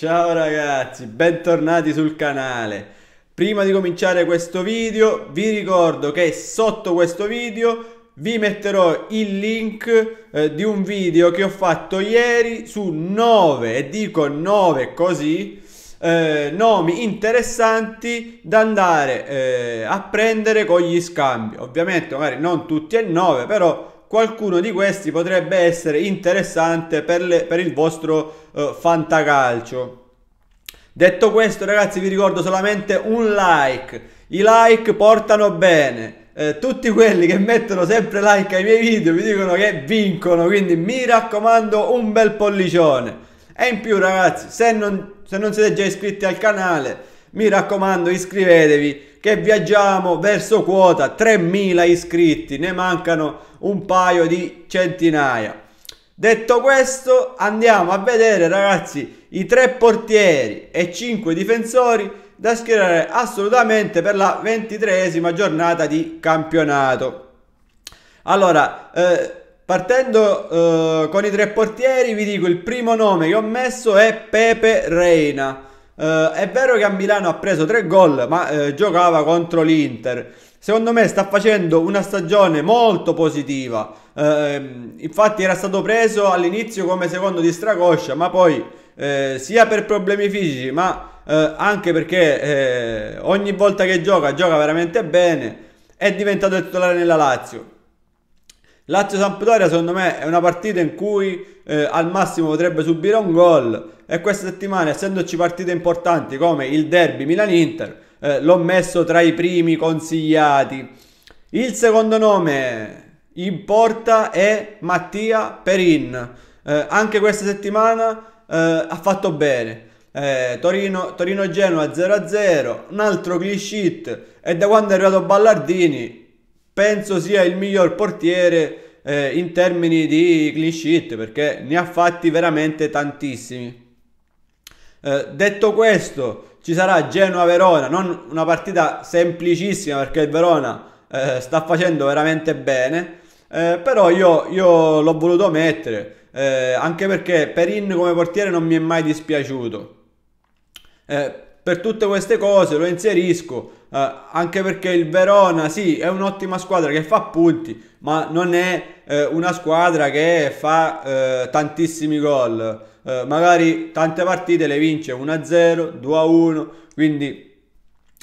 Ciao ragazzi, bentornati sul canale. Prima di cominciare questo video vi ricordo che sotto questo video vi metterò il link eh, di un video che ho fatto ieri su 9, e dico 9 così, eh, nomi interessanti da andare eh, a prendere con gli scambi. Ovviamente magari non tutti e 9, però qualcuno di questi potrebbe essere interessante per, le, per il vostro eh, fantacalcio. Detto questo ragazzi vi ricordo solamente un like, i like portano bene, eh, tutti quelli che mettono sempre like ai miei video mi dicono che vincono, quindi mi raccomando un bel pollicione. E in più ragazzi, se non, se non siete già iscritti al canale, mi raccomando iscrivetevi che viaggiamo verso quota 3.000 iscritti, ne mancano un paio di centinaia. Detto questo, andiamo a vedere ragazzi i tre portieri e cinque difensori da schierare assolutamente per la ventitresima giornata di campionato. Allora, eh, partendo eh, con i tre portieri, vi dico il primo nome che ho messo è Pepe Reina. Eh, è vero che a Milano ha preso tre gol, ma eh, giocava contro l'Inter. Secondo me sta facendo una stagione molto positiva. Eh, ehm, infatti era stato preso all'inizio come secondo di Stracoscia, ma poi eh, sia per problemi fisici, ma eh, anche perché eh, ogni volta che gioca gioca veramente bene, è diventato titolare nella Lazio. Lazio-Sampdoria secondo me è una partita in cui eh, al massimo potrebbe subire un gol e questa settimana essendoci partite importanti come il derby Milan-Inter eh, l'ho messo tra i primi consigliati. Il secondo nome in porta è Mattia Perin. Eh, anche questa settimana eh, ha fatto bene. Eh, Torino, Torino-Genoa 0-0, un altro cliché e da quando è arrivato Ballardini penso sia il miglior portiere eh, in termini di clean sheet perché ne ha fatti veramente tantissimi. Eh, detto questo, ci sarà Genoa-Verona, non una partita semplicissima perché il Verona eh, sta facendo veramente bene, eh, però io, io l'ho voluto mettere, eh, anche perché Perin come portiere non mi è mai dispiaciuto. Eh, per tutte queste cose lo inserisco eh, anche perché il Verona sì è un'ottima squadra che fa punti ma non è eh, una squadra che fa eh, tantissimi gol eh, magari tante partite le vince 1-0 2-1 quindi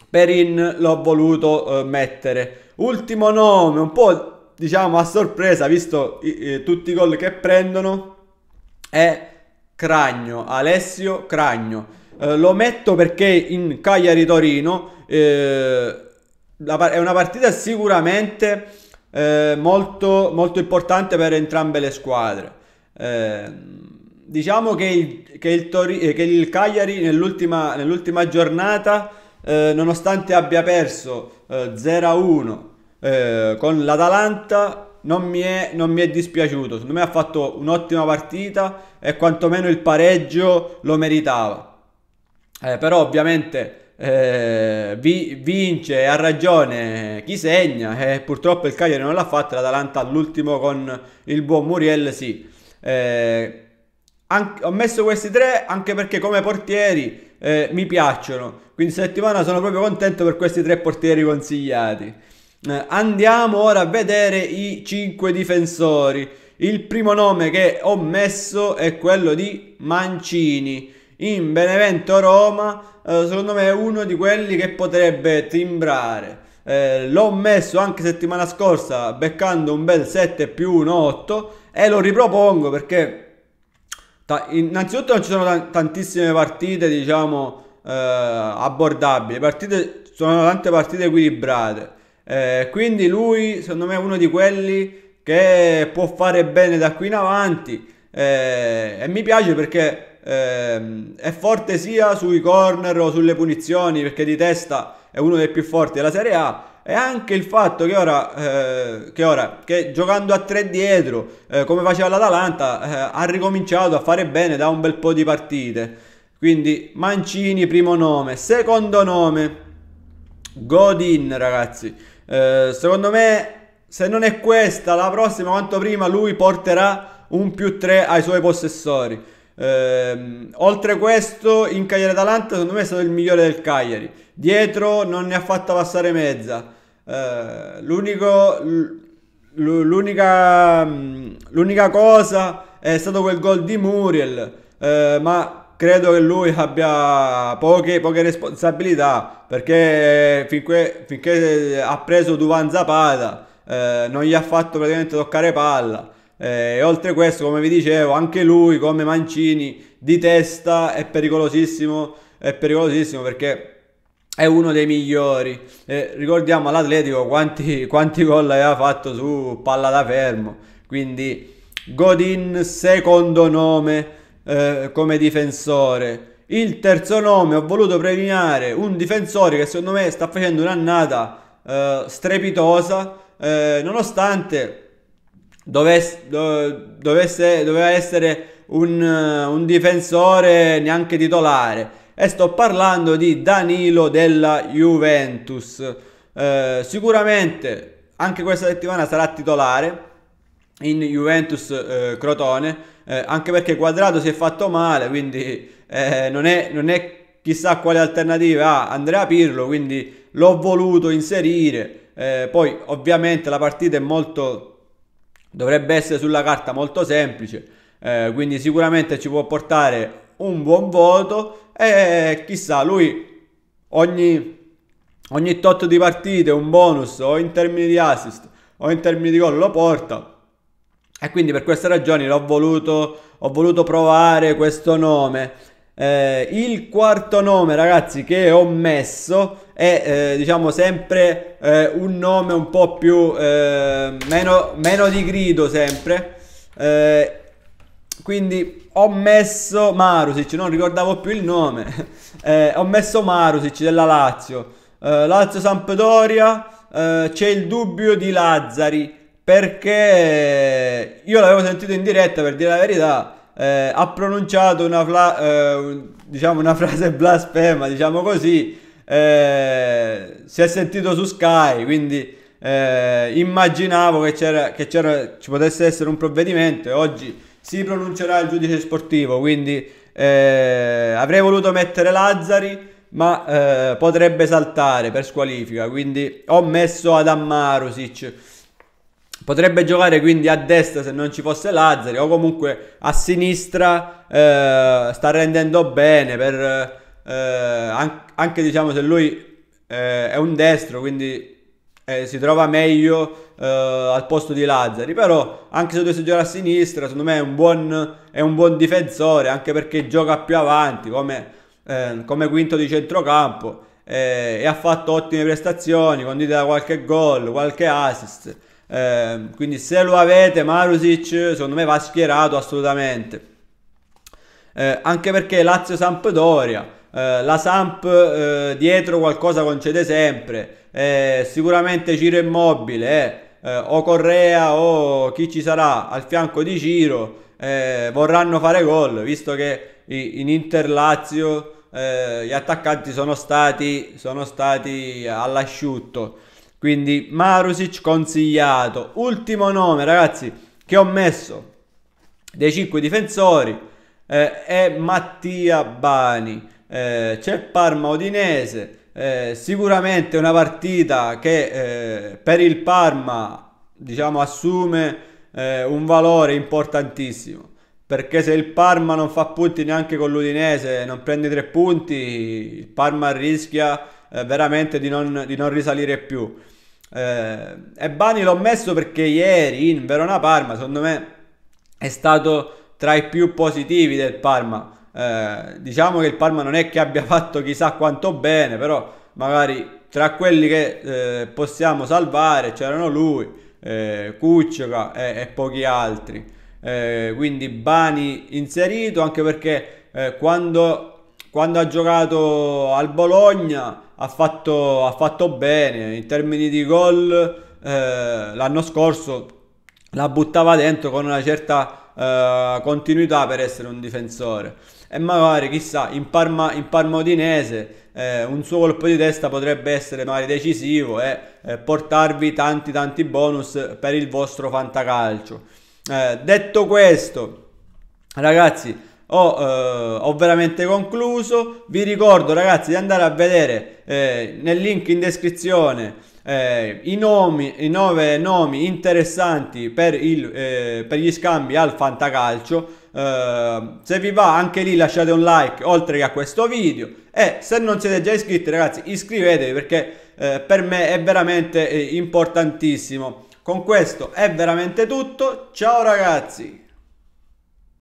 Perin l'ho voluto eh, mettere ultimo nome un po' diciamo a sorpresa visto i, tutti i gol che prendono è Cragno, Alessio Cragno. Eh, lo metto perché in Cagliari-Torino eh, è una partita sicuramente eh, molto, molto, importante per entrambe le squadre. Eh, diciamo che il, che il, Tori, eh, che il Cagliari nell'ultima, nell'ultima giornata, eh, nonostante abbia perso 0-1 con l'Atalanta, non mi, è, non mi, è, dispiaciuto. Secondo me ha fatto un'ottima partita e quantomeno il pareggio lo meritava. Eh, però ovviamente eh, vi, vince e ha ragione chi segna eh, purtroppo il Cagliari non l'ha fatto, l'Atalanta all'ultimo con il buon Muriel sì. Eh, an- ho messo questi tre anche perché come portieri eh, mi piacciono, quindi settimana sono proprio contento per questi tre portieri consigliati. Eh, andiamo ora a vedere i 5 difensori. Il primo nome che ho messo è quello di Mancini. In Benevento Roma, eh, secondo me è uno di quelli che potrebbe timbrare. Eh, l'ho messo anche settimana scorsa beccando un bel 7 più 1 8 e lo ripropongo perché innanzitutto non ci sono tantissime partite diciamo eh, abbordabili partite, sono tante partite equilibrate eh, quindi lui, secondo me, è uno di quelli che può fare bene da qui in avanti. Eh, e mi piace perché eh, è forte sia sui corner o sulle punizioni, perché di testa è uno dei più forti della Serie A. E anche il fatto che ora, eh, che, ora che giocando a tre dietro, eh, come faceva l'Atalanta, eh, ha ricominciato a fare bene da un bel po' di partite. Quindi Mancini primo nome, secondo nome Godin ragazzi. Eh, secondo me, se non è questa, la prossima, quanto prima, lui porterà un più 3 ai suoi possessori. Eh, oltre questo, in Cagliari-Atalanta, secondo me è stato il migliore del Cagliari. Dietro non ne ha fatta passare mezza. Eh, l'unico, l'unica, mm, l'unica cosa è stato quel gol di Muriel. Eh, ma credo che lui abbia poche, poche responsabilità perché finché, finché, ha preso Duvan Zapata eh, non gli ha fatto praticamente toccare palla eh, e oltre questo come vi dicevo anche lui come Mancini di testa è pericolosissimo è pericolosissimo perché è uno dei migliori eh, ricordiamo all'Atletico quanti, quanti gol aveva fatto su palla da fermo quindi Godin secondo nome eh, come difensore. Il terzo nome ho voluto premiare un difensore che secondo me sta facendo un'annata eh, strepitosa, eh, nonostante dovesse, dovesse, doveva essere un, un, difensore neanche titolare. E sto parlando di Danilo della Juventus. Eh, sicuramente anche questa settimana sarà titolare in Juventus eh, Crotone eh, anche perché Quadrato si è fatto male, quindi eh, non, è, non, è, chissà quale alternativa ha ah, Andrea Pirlo, quindi l'ho voluto inserire. Eh, poi ovviamente la partita è molto, dovrebbe essere sulla carta molto semplice, eh, quindi sicuramente ci può portare un buon voto e chissà, lui ogni, ogni tot di partite un bonus o in termini di assist o in termini di gol lo porta e quindi per queste ragioni l'ho voluto, ho voluto provare questo nome. Eh, il quarto nome, ragazzi, che ho messo è eh, diciamo sempre eh, un nome un po' più eh, meno, meno, di grido sempre. Eh, quindi ho messo Marusic, non ricordavo più il nome. Eh, ho messo Marusic della Lazio. Lazio Sampdoria, c'è il dubbio di Lazzari perché io l'avevo sentito in diretta per dire la verità. Eh, ha pronunciato una, fla- eh, diciamo una, frase blasfema, diciamo così. Eh, si è sentito su Sky, quindi eh, immaginavo che, c'era, che c'era, ci potesse essere un provvedimento e oggi si pronuncerà il giudice sportivo, quindi eh, avrei voluto mettere Lazzari ma eh, potrebbe saltare per squalifica, quindi ho messo Adam Marusic. Potrebbe giocare quindi a destra se non ci fosse Lazzari o comunque a sinistra eh, sta rendendo bene per, eh, anche, anche diciamo se lui eh, è un destro quindi eh, si trova meglio eh, al posto di Lazzari però anche se dovesse giocare a sinistra secondo me è un buon, è un buon difensore anche perché gioca più avanti come, eh, come quinto di centrocampo e ha fatto ottime prestazioni condite da qualche gol, qualche assist eh, quindi se lo avete Marusic, secondo me va schierato assolutamente. Eh, anche perché Lazio-Sampdoria, eh, la Samp eh, dietro qualcosa concede sempre, eh, sicuramente Ciro Immobile, eh, o Correa o chi ci sarà al fianco di Ciro vorranno fare gol, visto che in Inter-Lazio gli attaccanti sono stati, sono stati all'asciutto. Quindi Marusic consigliato. Ultimo nome, ragazzi, che ho messo dei cinque difensori eh, è Mattia Bani. Eh, c'è Parma Odinese. Eh, sicuramente una partita che eh, per il Parma diciamo assume eh, un valore importantissimo perché se il Parma non fa punti neanche con l'Udinese, non prende tre punti, il Parma rischia eh, veramente di non, di non, risalire più. Eh, e Bani l'ho messo perché ieri in Verona Parma, secondo me, è stato tra i più positivi del Parma. Eh, diciamo che il Parma non è che abbia fatto chissà quanto bene, però magari tra quelli che eh, possiamo salvare c'erano lui, eh, Cuccioca e, e pochi altri. Eh, quindi Bani inserito anche perché eh, quando quando ha giocato al Bologna ha fatto, ha fatto bene in termini di gol eh, l'anno scorso la buttava dentro con una certa eh, continuità per essere un difensore e magari chissà in Parma, in Parma eh, un suo colpo di testa potrebbe essere magari decisivo e eh, eh, portarvi tanti tanti bonus per il vostro fantacalcio eh, detto questo ragazzi ho, eh, ho, veramente concluso. Vi ricordo, ragazzi, di andare a vedere eh, nel link in descrizione eh, i, nomi, i nove nomi interessanti per, il, eh, per gli scambi al fantacalcio. Uh, se vi va anche lì lasciate un like oltre che a questo video e se non siete già iscritti ragazzi iscrivetevi perché uh, per me è veramente importantissimo con questo è veramente tutto ciao ragazzi